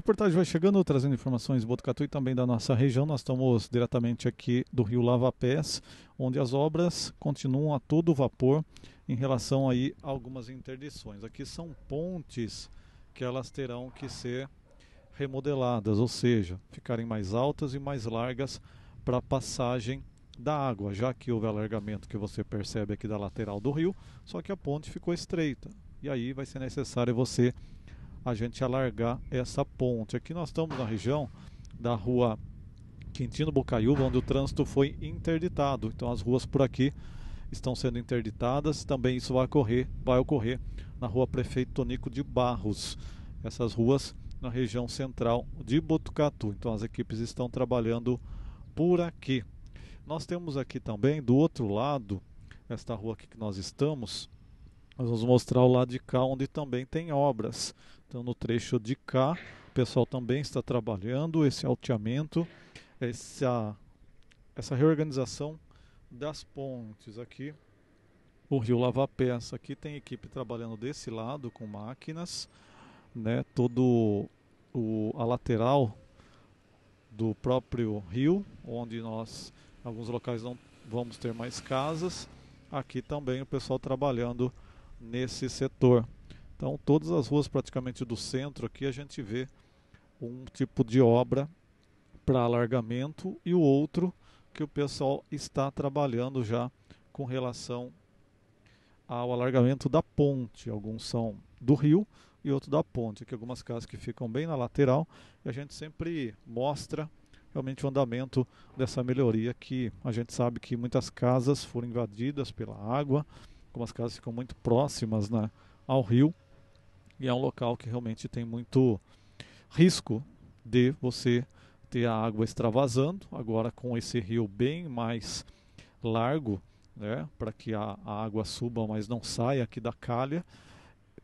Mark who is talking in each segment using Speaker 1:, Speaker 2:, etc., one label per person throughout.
Speaker 1: reportagem vai chegando, trazendo informações de Botucatu e também da nossa região. Nós estamos diretamente aqui do rio Lava Pés, onde as obras continuam a todo vapor em relação aí a algumas interdições. Aqui são pontes que elas terão que ser remodeladas, ou seja, ficarem mais altas e mais largas para a passagem da água, já que houve alargamento que você percebe aqui da lateral do rio, só que a ponte ficou estreita. E aí vai ser necessário você a gente alargar essa ponte. Aqui nós estamos na região da rua Quintino Bocaiúva, onde o trânsito foi interditado. Então as ruas por aqui estão sendo interditadas. Também isso vai ocorrer, vai ocorrer na rua Prefeito Tonico de Barros. Essas ruas na região central de Botucatu. Então as equipes estão trabalhando por aqui. Nós temos aqui também do outro lado, esta rua aqui que nós estamos, nós vamos mostrar o lado de cá onde também tem obras. Então, no trecho de cá, o pessoal também está trabalhando esse alteamento, essa, essa reorganização das pontes aqui. O rio Lava Peça aqui tem equipe trabalhando desse lado com máquinas, né? Todo o, a lateral do próprio rio, onde nós, em alguns locais não vamos ter mais casas. Aqui também o pessoal trabalhando nesse setor. Então, todas as ruas praticamente do centro aqui a gente vê um tipo de obra para alargamento e o outro que o pessoal está trabalhando já com relação ao alargamento da ponte. Alguns são do rio e outro da ponte, Aqui algumas casas que ficam bem na lateral, e a gente sempre mostra realmente o andamento dessa melhoria que a gente sabe que muitas casas foram invadidas pela água, algumas casas ficam muito próximas né, ao rio e é um local que realmente tem muito risco de você ter a água extravasando. Agora, com esse rio bem mais largo, né, para que a, a, água suba, mas não saia aqui da calha.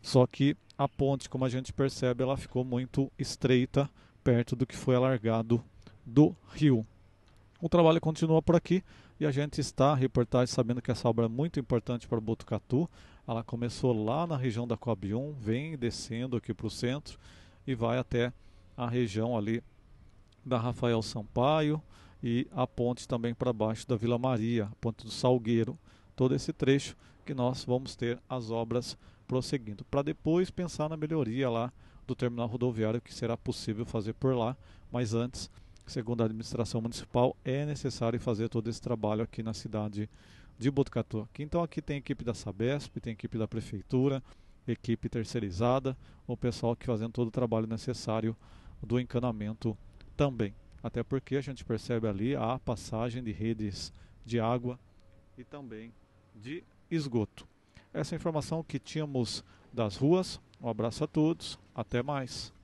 Speaker 1: Só que a ponte, como a gente percebe, ela ficou muito estreita perto do que foi alargado do rio. O trabalho continua por aqui e a gente está reportagem sabendo que essa obra é muito importante para Botucatu. Ela começou lá na região da cob 1, vem descendo aqui para o centro e vai até a região ali da Rafael Sampaio e a ponte também para baixo da Vila Maria, a ponte do Salgueiro. Todo esse trecho que nós vamos ter as obras prosseguindo, para depois pensar na melhoria lá do terminal rodoviário que será possível fazer por lá, mas antes segundo a administração municipal, é necessário fazer todo esse trabalho aqui na cidade de Botucatu. Aqui, então aqui tem equipe da Sabesp, tem equipe da prefeitura, equipe terceirizada, o pessoal que fazendo todo o trabalho necessário do encanamento também. Até porque a gente percebe ali a passagem de redes de água e também de esgoto. Essa é a informação que tínhamos das ruas. Um abraço a todos, até mais.